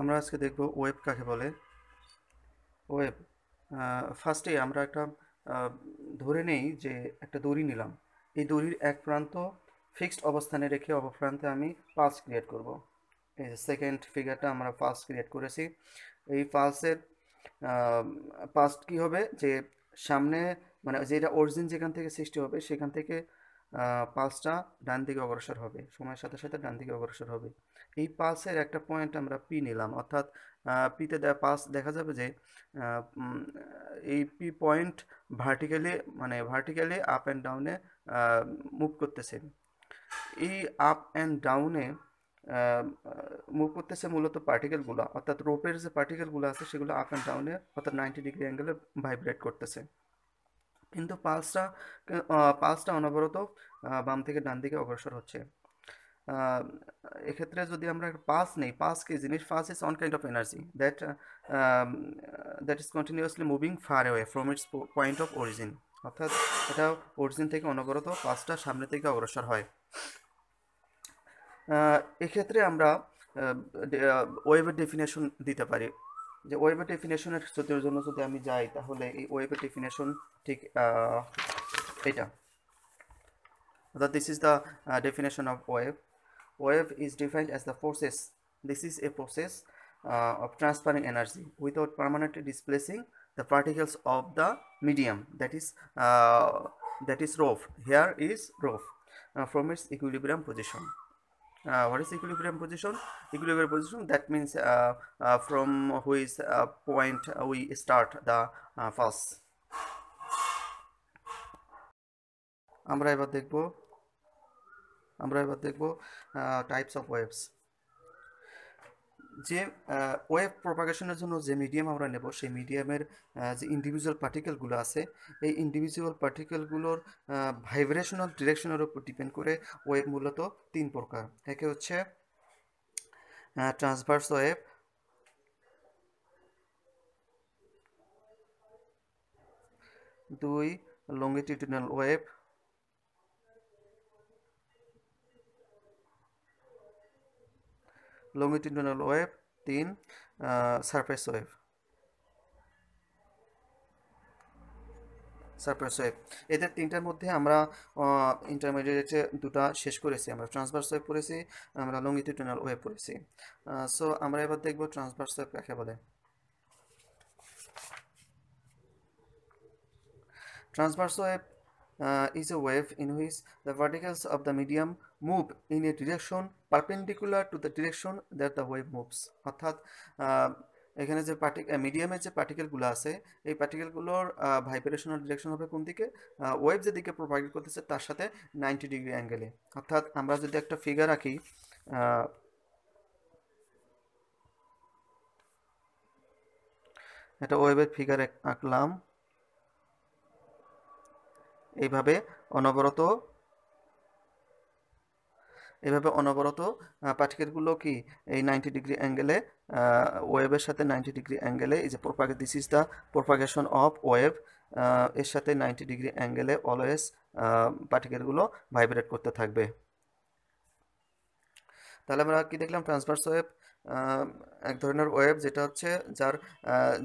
আমরা আজকে দেখব ওয়েব কাকে বলে ওয়েব ফার্স্টে আমরা একটা ধরে নেই যে একটা দড়ি নিলাম এই দড়ির এক প্রান্ত ফিক্সড অবস্থানে রেখে অপর আমি পালস ক্রিয়েট করব এই যে সেকেন্ড ফিগারটা আমরা পালস ক্রিয়েট করেছি এই পালসের পাস্ট কি হবে যে সামনে মানে যেটা অরিজিন যেখান থেকে সৃষ্টি হবে সেখান থেকে পালসটা ডান দিকে অগ্রসর হবে সময়ের সাথে সাথে ডান দিকে অগ্রসর হবে এই পালসের একটা পয়েন্ট আমরা পি নিলাম অর্থাৎ পিতে পাস দেখা যাবে যে এই পি পয়েন্ট ভার্টিক্যালি মানে ভার্টিক্যালি আপ অ্যান্ড ডাউনে মুভ করতেছে এই আপ অ্যান্ড ডাউনে মুভ করতেছে মূলত পার্টিকেলগুলো অর্থাৎ রোপের যে পার্টিকেলগুলো আছে সেগুলো আপ অ্যান্ড ডাউনে অর্থাৎ নাইনটি ডিগ্রি অ্যাঙ্গেলে ভাইব্রেট করতেছে কিন্তু পালসটা পালসটা অনবরত বাম থেকে ডান দিকে অগ্রসর হচ্ছে এক্ষেত্রে যদি আমরা পাস নেই পাস কি জিনিস pass is one kind of energy that that is continuously moving far away from its point of origin অর্থাৎ এটা অরিজিন থেকে অনবরত পাসটা সামনে থেকে অগ্রসর হয় এক্ষেত্রে আমরা ওয়েবের ডেফিনেশন দিতে পারি যে ওয়েবের ডেফিনেশনের জন্য যদি আমি যাই তাহলে এই ওয়েবের ডেফিনেশন ঠিক এটা অর্থাৎ this is the definition of wave wave is defined as the process this is a process uh, of transferring energy without permanently displacing the particles of the medium that is uh, that is rho here is rho uh, from its equilibrium position uh, what is equilibrium position equilibrium position that means uh, uh, from which point we start the uh, first আমরা এবার দেখবো আমরা এবার দেখব types of waves যে wave প্রপাগেশনের জন্য যে মিডিয়াম আমরা নেব সেই মিডিয়ামের যে ইন্ডিভিজুয়াল পার্টিকেলগুলো আছে এই ইন্ডিভিজুয়াল পার্টিকেলগুলোর ভাইব্রেশনাল ডিরেকশনের উপর ডিপেন্ড করে ওয়েভ মূলত তিন প্রকার একে হচ্ছে ট্রান্সভার্স ওয়েভ দুই লংগিটিউডিনাল ওয়েভ wave ওয়েভ তিন uh, surface wave surface wave এদের তিনটার মধ্যে আমরা ইন্টারমিডিয়েটে দুটা শেষ করেছি আমরা ট্রান্সভার্স ওয়েভ পড়েছি আমরা টোনাল ওয়েভ পড়েছি সো আমরা এবার দেখব ট্রান্সভার্স ওয়েভ কাকে বলে transverse wave is a wave in in the verticals of the medium move in a direction perpendicular to the direction that the wave moves অর্থাৎ এখানে যে পার্টি মিডিয়ামের যে পার্টিকেলগুলো আছে এই পার্টিকেলগুলোর ভাইব্রেশনাল ডিরেকশন হবে কোন দিকে ওয়েভ যেদিকে প্রোভাইড করতেছে তার সাথে নাইনটি ডিগ্রি অ্যাঙ্গেলে অর্থাৎ আমরা যদি একটা ফিগার রাখি একটা ওয়েবের ফিগার আঁকলাম এইভাবে অনবরত এভাবে অনবরত পার্টিকেলগুলো কি এই নাইনটি ডিগ্রি অ্যাঙ্গেলে ওয়েবের সাথে নাইনটি ডিগ্রি অ্যাঙ্গেলে is a propagate this is the propagation of wave এর সাথে নাইনটি ডিগ্রি অ্যাঙ্গেলে অলওয়েজ পার্টিকেলগুলো ভাইব্রেট করতে থাকবে তাহলে আমরা কি দেখলাম ট্রান্সভার্স ওয়েব এক ধরনের ওয়েব যেটা হচ্ছে যার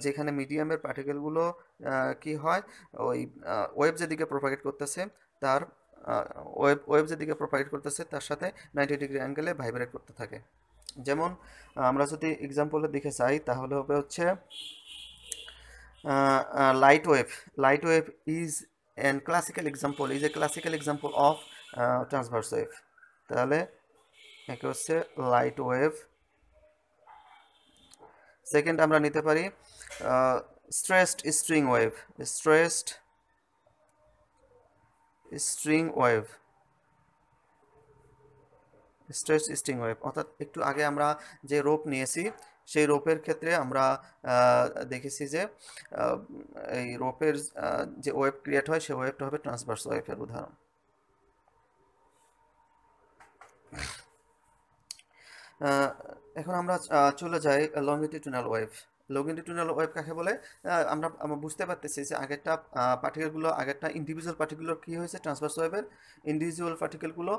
যেখানে মিডিয়ামের পার্টিকেলগুলো কি হয় ওই ওয়েব যেদিকে প্রোপাগেট করতেছে তার ওয়েব ওয়েব যেদিকে প্রোভাইড করতেছে তার সাথে নাইনটি ডিগ্রি অ্যাঙ্গেলে ভাইব্রেট করতে থাকে যেমন আমরা যদি এক্সাম্পলের দিকে চাই তাহলে হবে হচ্ছে light wave light wave is and classical example is a classical example of transverse wave তাহলে একে হচ্ছে লাইট ওয়েভ সেকেন্ড আমরা নিতে পারি stressed string wave stressed string wave stress string wave অর্থাৎ একটু আগে আমরা যে রোপ নিয়েছি সেই রোপের ক্ষেত্রে আমরা দেখেছি যে এই রোপের যে ওয়েব ক্রিয়েট হয় সে ওয়েবটা হবে ট্রান্সভার্স ওয়েভের উদাহরণ এখন আমরা চলে যাই longitudinal wave longitudinal wave কাকে বলে আমরা আমরা বুঝতে পারতেছি যে আগেরটা পার্টিকেলগুলো আগেরটা ইন্ডিভিজুয়াল পার্টিকুলার কী হয়েছে ট্রান্সভার্স ওয়েবের ইন্ডিভিজুয়াল পার্টিকেলগুলো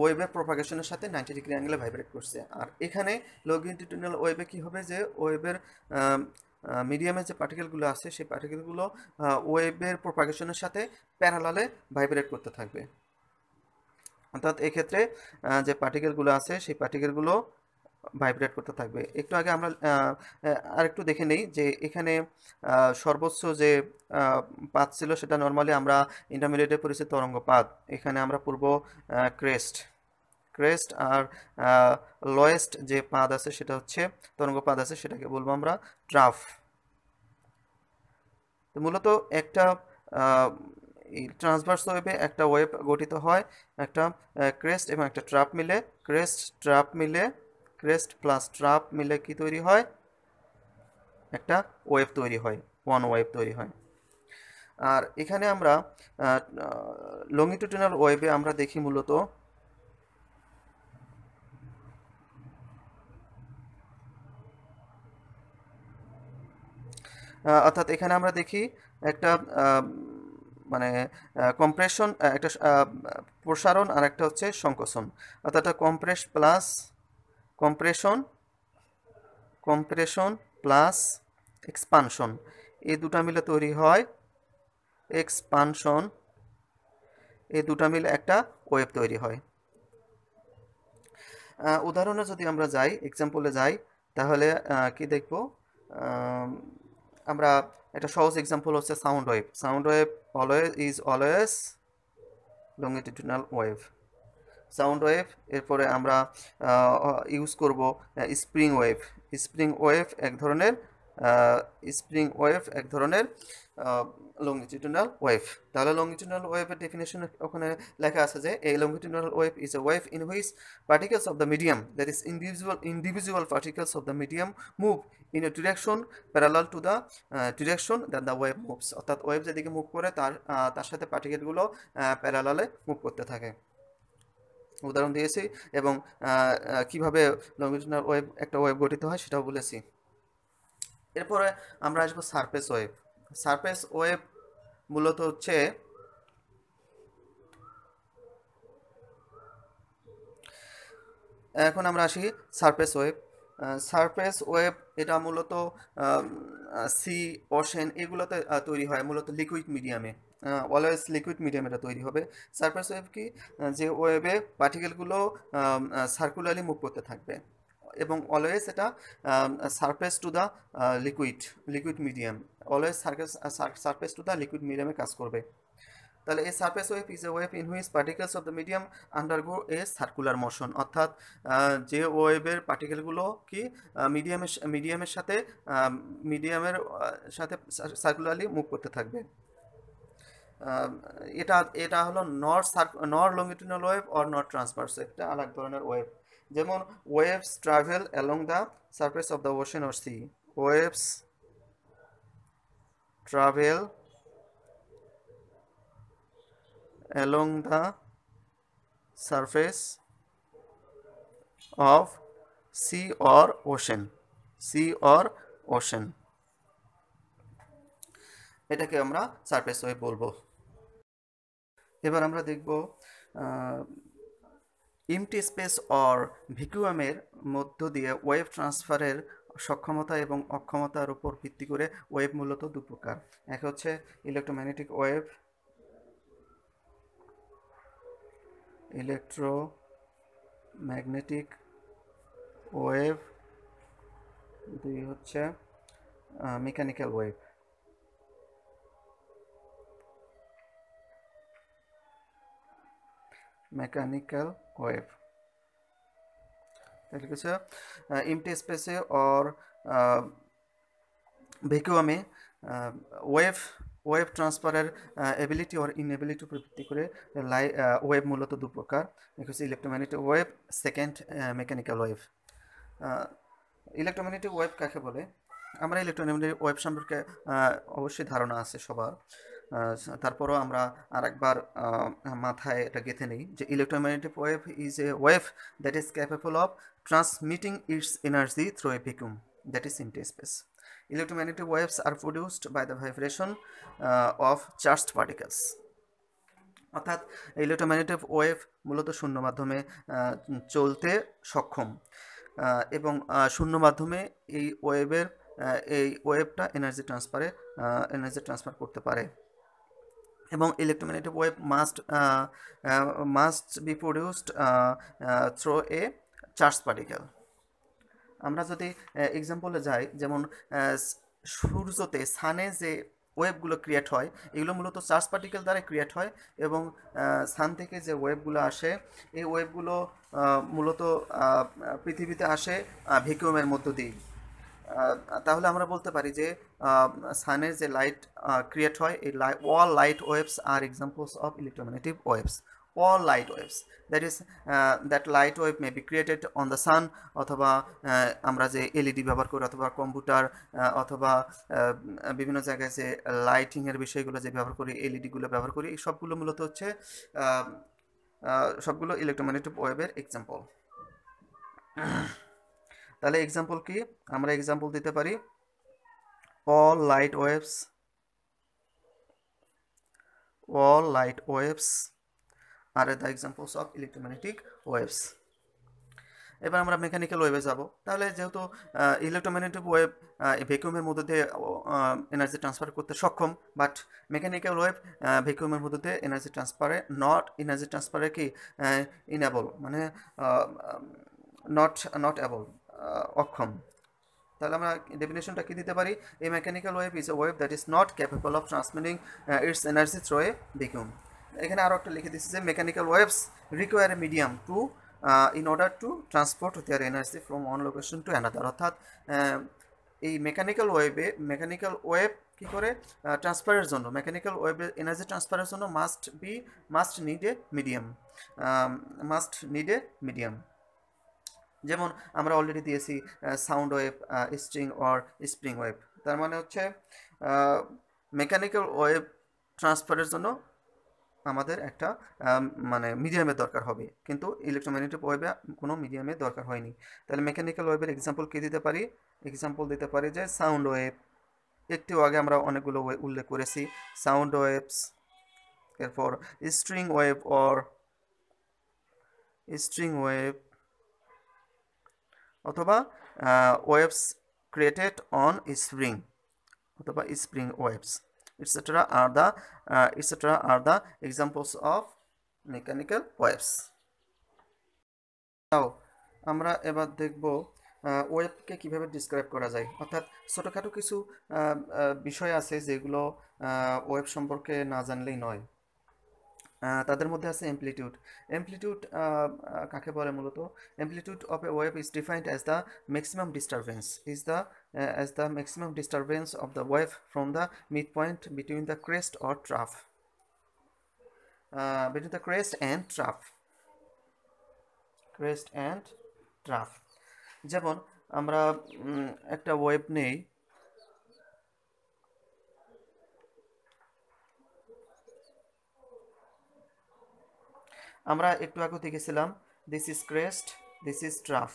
ওয়েবের প্রপাগেশনের সাথে নাইনটি ডিগ্রি অ্যাঙ্গেলে ভাইব্রেট করছে আর এখানে লগ ইন টুনাল ওয়েবে কী হবে যে ওয়েবের মিডিয়ামের যে পার্টিকেলগুলো আছে সেই পার্টিকেলগুলো ওয়েবের প্রোপাগেশনের সাথে প্যারালালে ভাইব্রেট করতে থাকবে অর্থাৎ এক্ষেত্রে যে পার্টিকেলগুলো আছে সেই পার্টিকেলগুলো ভাইব্রেট করতে থাকবে একটু আগে আমরা আরেকটু দেখে নেই যে এখানে সর্বোচ্চ যে পাত ছিল সেটা নর্মালি আমরা ইন্টারমিডিয়েটে পরিচিত তরঙ্গপাত এখানে আমরা পূর্ব ক্রেস্ট ক্রেস্ট আর লয়েস্ট যে পাদ আছে সেটা হচ্ছে তরঙ্গপাদ আছে সেটাকে বলবো আমরা ট্রাফ তো মূলত একটা ট্রান্সভার্স ওয়েবে একটা ওয়েব গঠিত হয় একটা ক্রেস্ট এবং একটা ট্রাপ মিলে ক্রেস্ট ট্রাপ মিলে ক্রেস্ট প্লাস ট্রাপ মিলে কি তৈরি হয় একটা ওয়েব তৈরি হয় ওয়ান ওয়েব তৈরি হয় আর এখানে আমরা লঙ্গিটুডিনাল ওয়েবে আমরা দেখি মূলত অর্থাৎ এখানে আমরা দেখি একটা মানে কম্প্রেশন একটা প্রসারণ আর একটা হচ্ছে সংকোচন অর্থাৎ compress plus compression compression plus expansion এই দুটা মিলে তৈরি হয় এক্সপানশন এই দুটা মিলে একটা ওয়েব তৈরি হয় উদাহরণে যদি আমরা যাই এক্সাম্পলে যাই তাহলে কি দেখব আমরা একটা সহজ এক্সাম্পল হচ্ছে sound wave sound wave always is always longitudinal wave sound wave এরপরে আমরা ইউজ করব স্প্রিং ওয়েভ স্প্রিং ওয়েভ এক ধরনের স্প্রিং ওয়েভ এক ধরনের লঙ্গিটিউডিনাল ওয়েভ তাহলে লঙ্গিটিউডিনাল ওয়েভের ডেফিনেশন ওখানে লেখা আছে যে এই longitudinal wave is a wave in which particles of the medium that is individual individual particles of the medium move in a direction parallel to the direction that the wave moves অর্থাৎ wave যেদিকে move করে তার তার সাথে পার্টিকেলগুলো প্যারালালে move করতে থাকে উদাহরণ দিয়েছি এবং কিভাবে লঙ্গিটিউডিনাল ওয়েব একটা ওয়েব গঠিত হয় সেটাও বলেছি এরপরে আমরা আসবো সারফেস ওয়েব সারফেস ওয়েব মূলত হচ্ছে এখন আমরা আসি সারফেস ওয়েব সারফেস ওয়েব এটা মূলত সি ওশেন এগুলোতে তৈরি হয় মূলত লিকুইড মিডিয়ামে অলওয়েজ লিকুইড মিডিয়াম এটা তৈরি হবে সারফেস ওয়েভ কি যে ওয়েভে পার্টিকেলগুলো সার্কুলারলি মুভ করতে থাকবে এবং অলওয়েজ এটা surface to the liquid liquid medium always surface surface to the liquid মিডিয়ামে কাজ করবে তাহলে এই surface wave is a wave in which particles of the medium undergo a circular motion অর্থাৎ যে ওয়েভের পার্টিকেলগুলো কি মিডিয়ামের মিডিয়ামের সাথে মিডিয়ামের সাথে সার্কুলারলি মুভ করতে থাকবে এটা এটা হলো নর সার nor longitudinal wave or nor transverse একটা আলাদা ধরনের ওয়েভ যেমন waves travel along the surface of the ocean or sea waves travel along the surface of sea or ocean sea or ocean এটাকে আমরা সারফেস ওয়েভ বলবো এবার আমরা দেখব ইমটি স্পেস অর ভিকুয়ামের মধ্য দিয়ে ওয়েভ ট্রান্সফারের সক্ষমতা এবং অক্ষমতার উপর ভিত্তি করে ওয়েভ মূলত দু প্রকার এক হচ্ছে electromagnetic wave electromagnetic wave দুই হচ্ছে মেকানিক্যাল ওয়েভ mechanical wave তাহলে কিছু ইমটি স্পেসে অর ভ্যাকুয়ামে ওয়েভ ওয়েভ ট্রান্সফারের এবিলিটি অর ইনএবিলিটির উপর ভিত্তি করে লাই ওয়েভ মূলত দু প্রকার হচ্ছে electromagnetic wave second mechanical wave electromagnetic wave কাকে বলে আমরা ইলেকট্রোম্যাগনেটিক ওয়েভ সম্পর্কে অবশ্যই ধারণা আছে সবার তারপরও আমরা আরেকবার মাথায় এটা গেঁথে নিই যে electromagnetic wave is a wave that is capable of transmitting its energy through a vacuum that is empty space electromagnetic waves are produced by the vibration of charged particles অর্থাৎ ইলেকট্রোম্যাগনেটিক ওয়েভ মূলত শূন্য মাধ্যমে চলতে সক্ষম এবং শূন্য মাধ্যমে এই ওয়েভের এই ওয়েভটা এনার্জি ট্রান্সফারে এনার্জি ট্রান্সফার করতে পারে এবং electromagnetic wave must must be produced through a charge particle আমরা যদি uh, এক্সাম্পলে যাই যেমন uh, সূর্যতে সানে যে ওয়েবগুলো ক্রিয়েট হয় এগুলো মূলত চার্জ পার্টিকেল দ্বারা ক্রিয়েট হয় এবং uh, সান থেকে যে ওয়েবগুলো আসে এই ওয়েবগুলো মূলত পৃথিবীতে আসে ভিকিউমের মধ্য দিয়ে তাহলে আমরা বলতে পারি যে সানের যে লাইট ক্রিয়েট হয় এই light all light waves are examples of electromagnetic waves all light waves that is that light wave may be created on the sun অথবা আমরা যে এলইডি e ব্যবহার করি অথবা কম্পিউটার অথবা বিভিন্ন জায়গায় যে লাইটিংয়ের বিষয়গুলো যে ব্যবহার করি এলইডিগুলো e ব্যবহার করি এই সবগুলো মূলত হচ্ছে সবগুলো ইলেকট্রোম্যাগনেটিক ওয়েভের এক্সাম্পল তাহলে এক্সাম্পল কি আমরা এক্সাম্পল দিতে পারি all light waves all light waves are the examples of electromagnetic waves এবার আমরা মেকানিক্যাল ওয়েভে যাব তাহলে যেহেতু ইলেকট্রোম্যাগনেটিক ওয়েভ ভ্যাকিউমের মধ্যে দিয়ে এনার্জি ট্রান্সফার করতে সক্ষম বাট মেকানিক্যাল ওয়েভ ভ্যাকিউমের মধ্যে দিয়ে এনার্জি ট্রান্সফারে নট এনার্জি ট্রান্সফারে কি ইনএবল মানে নট নট অ্যাবল অক্ষম তাহলে আমরা ডেফিনেশনটা কি দিতে পারি a mechanical wave is a wave that is not capable of transmitting its energy through a vacuum এখানে আরও একটা লিখে দিচ্ছি যে mechanical waves require a medium to in order to transport their energy from one location to another অর্থাৎ এই mechanical ওয়েভে mechanical wave কী করে ট্রান্সফারের জন্য মেকানিক্যাল ওয়েভের এনার্জি ট্রান্সফারের জন্য must be must need a medium must need a medium যেমন আমরা অলরেডি দিয়েছি sound wave string or spring wave তার মানে হচ্ছে মেকানিক্যাল ওয়েভ ট্রান্সফারের জন্য আমাদের একটা মানে মিডিয়ামের দরকার হবে কিন্তু ইলেকট্রোম্যাগনেটিক ওয়েভে কোনো মিডিয়ামের দরকার হয়নি তাহলে মেকানিক্যাল ওয়েভের এক্সাম্পল কী দিতে পারি এক্সাম্পল দিতে পারি যে সাউন্ড ওয়েভ একটিও আগে আমরা অনেকগুলো উল্লেখ করেছি সাউন্ড ওয়েভস এরপর string wave or string wave অথবা ওয়েবস ক্রিয়েটেড অন স্প্রিং অথবা spring waves etcetera are the etcetera are the examples of mechanical waves তাও আমরা এবার দেখব ওয়েবকে কিভাবে ডিসক্রাইব করা যায় অর্থাৎ ছোটোখাটো কিছু বিষয় আছে যেগুলো ওয়েব সম্পর্কে না জানলেই নয় তাদের মধ্যে আছে অ্যাম্পলিটিউড অ্যাম্পলিটিউড কাকে বলে মূলত amplitude of a wave is defined as the maximum disturbance is the as the maximum disturbance of the wave from the mid point between the crest or trough between the crest and trough crest and trough যেমন আমরা একটা wave নেই আমরা একটু আগে দেখেছিলাম this is crest this is trough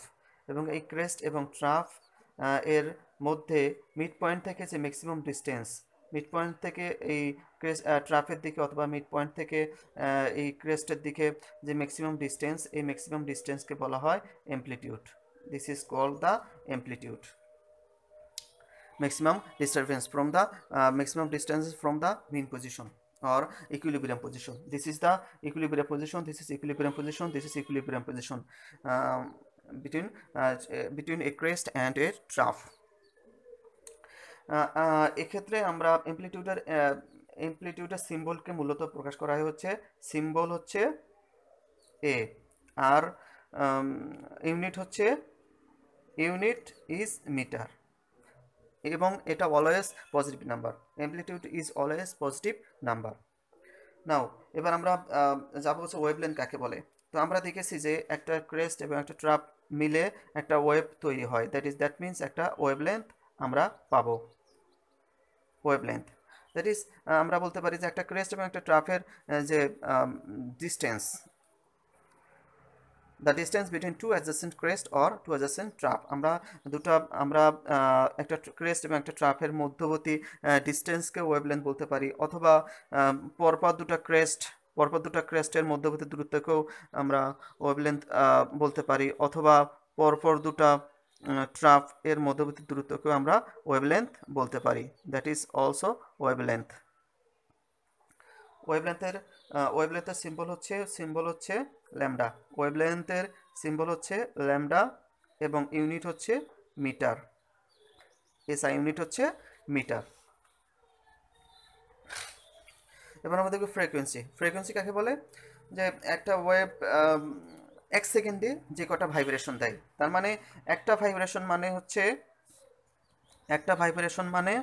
এবং এই ক্রেস্ট এবং ট্রাফ এর মধ্যে মিড পয়েন্ট থেকে যে ম্যাক্সিমাম ডিস্টেন্স মিড পয়েন্ট থেকে এই ক্রেস্ট ট্রাফের দিকে অথবা মিড পয়েন্ট থেকে এই ক্রেস্টের দিকে যে ম্যাক্সিমাম ডিস্টেন্স এই ম্যাক্সিমাম ডিস্টেন্সকে বলা হয় amplitude this is call the amplitude maximum disturbance from the maximum distance from the mean position or equilibrium position this is the equilibrium position this is equilibrium position this is equilibrium position um, between uh, between a crest and a trough ekhetre uh, uh, uh, amra amplitude er এক্ষেত্রে আমরা অ্যাম্পলিটিউডের অ্যাম্পলিটিউডের সিম্বলকে মূলত প্রকাশ করা symbol symbol a ar um, unit হচ্ছে unit is meter এবং এটা always positive number amplitude is always positive number now এবার আমরা যাব হচ্ছে ওয়েবলেন কাকে বলে তো আমরা দেখেছি যে একটা ক্রেস্ট এবং একটা ট্রাপ মিলে একটা ওয়েব তৈরি হয় দ্যাট ইজ দ্যাট মিনস একটা ওয়েবলেন্থ আমরা পাবো ওয়েবলেন্থ দ্যাট ইজ আমরা বলতে পারি যে একটা ক্রেস্ট এবং একটা ট্রাফের যে distance the distance between two adjacent crest or two adjacent trough আমরা দুটো আমরা একটা ক্রেস্ট এবং একটা ট্রাফের মধ্যবর্তী ডিস্টেন্সকে ওয়েবলেন্থ বলতে পারি অথবা পরপর দুটো ক্রেস্ট পরপর দুটো ক্রেস্টের মধ্যবর্তী দূরত্বকেও আমরা ওয়েবলেন্থ বলতে পারি অথবা পরপর দুটা ট্রাফ এর মধ্যবর্তী দূরত্বকেও আমরা ওয়েবলেন্থ বলতে পারি দ্যাট ইজ অলসো ওয়েবলেন্থ ওয়েবলেন্থের ওয়েবলেন্থের সিম্বল হচ্ছে সিম্বল হচ্ছে ল্যামডা ওয়েবলেন্থের সিম্বল হচ্ছে ল্যামডা এবং ইউনিট হচ্ছে মিটার এসআই ইউনিট হচ্ছে মিটার এবার আমরা দেখব ফ্রিকোয়েন্সি ফ্রিকোয়েন্সি কাকে বলে যে একটা ওয়েব এক সেকেন্ডে যে কটা ভাইব্রেশন দেয় তার মানে একটা ভাইব্রেশন মানে হচ্ছে একটা ভাইব্রেশন মানে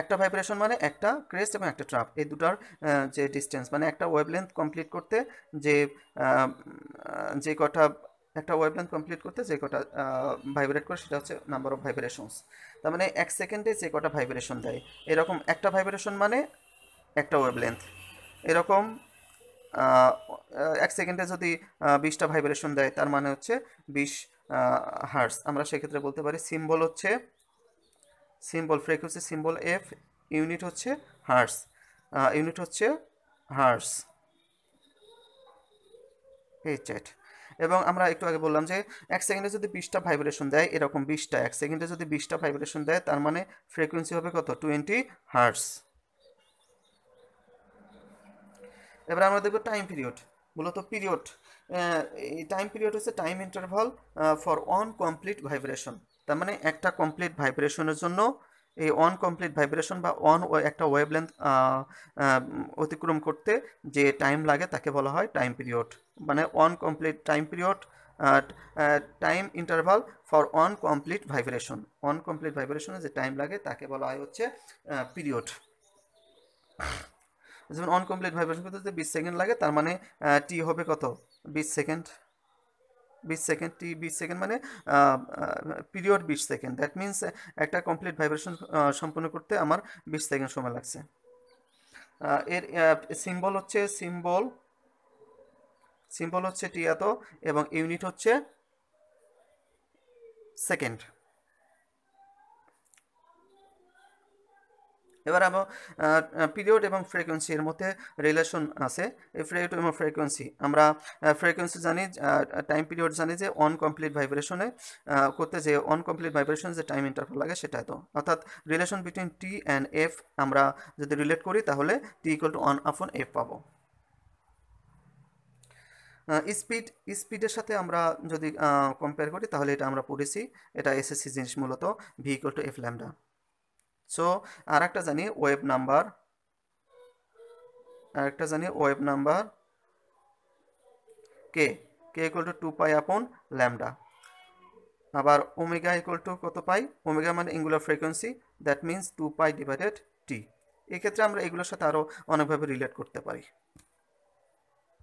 একটা ভাইব্রেশন মানে একটা ক্রেস্ট এবং একটা ট্রাফ এই দুটার যে ডিস্টেন্স মানে একটা ওয়েবলেন্থ কমপ্লিট করতে যে যে কটা একটা ওয়েবলেন্থ কমপ্লিট করতে যে কটা ভাইব্রেট করে সেটা হচ্ছে নাম্বার অফ ভাইব্রেশনস তার মানে এক সেকেন্ডে যে কটা ভাইব্রেশন দেয় এরকম একটা ভাইব্রেশন মানে একটা ওয়েবলেন্থ এরকম এক সেকেন্ডে যদি বিশটা ভাইব্রেশন দেয় তার মানে হচ্ছে বিশ হার্স আমরা সেক্ষেত্রে বলতে পারি সিম্বল হচ্ছে symbol frequency symbol F unit হচ্ছে হার্স ইউনিট হচ্ছে হার্স এইচেট এবং আমরা একটু আগে বললাম যে এক সেকেন্ডে যদি বিশটা ভাইব্রেশন দেয় এরকম বিশটা এক সেকেন্ডে যদি বিশটা ভাইব্রেশন দেয় তার মানে ফ্রিকুয়েন্সি হবে কত টোয়েন্টি হার্স এবার আমরা দেখব টাইম পিরিয়ড মূলত পিরিয়ড এই টাইম পিরিয়ড হচ্ছে time interval for one complete vibration তার মানে একটা কমপ্লিট ভাইব্রেশনের জন্য এই অনকমপ্লিট ভাইব্রেশন বা অন একটা ওয়েবলেন্থ অতিক্রম করতে যে টাইম লাগে তাকে বলা হয় টাইম পিরিয়ড মানে one complete time period time interval for one complete vibration one complete ভাইব্রেশনে যে টাইম লাগে তাকে বলা হয় হচ্ছে পিরিয়ড যেমন অনকমপ্লিট ভাইব্রেশন করতে বিশ সেকেন্ড লাগে তার মানে টি হবে কত বিশ সেকেন্ড বিশ সেকেন্ড টি বিশ সেকেন্ড মানে পিরিয়ড বিশ সেকেন্ড দ্যাট মিন্স একটা কমপ্লিট ভাইব্রেশন সম্পূর্ণ করতে আমার বিশ সেকেন্ড সময় লাগছে এর সিম্বল হচ্ছে সিম্বল সিম্বল হচ্ছে টিয়াতো এবং ইউনিট হচ্ছে সেকেন্ড এবার আবার পিরিয়ড এবং ফ্রিকোয়েন্সি এর মধ্যে রিলেশন আছে এই পিরিয়ড এবং ফ্রিকোয়েন্সি আমরা ফ্রিকোয়েন্সি জানি টাইম পিরিয়ড জানি যে অনকমপ্লিট ভাইব্রেশনে করতে যে অনকমপ্লিট ভাইব্রেশন যে টাইম ইন্টারভাল লাগে সেটা তো অর্থাৎ relation between T and F আমরা যদি রিলেট করি তাহলে T equal to one upon F পাবো স্পিড স্পিডের সাথে আমরা যদি কম্পেয়ার করি তাহলে এটা আমরা পড়েছি এটা এসএসসি জিনিস মূলত V equal to F lambda so আর একটা জানি ওয়েব নাম্বার আর একটা জানি ওয়েব নাম্বার কে K equal to two pi upon lambda আবার ওমেগা ইকুয়াল টু কত পাই ওমেগা মানে angular frequency that means two pi divided T এক্ষেত্রে আমরা এগুলোর সাথে আরও অনেকভাবে রিলেট করতে পারি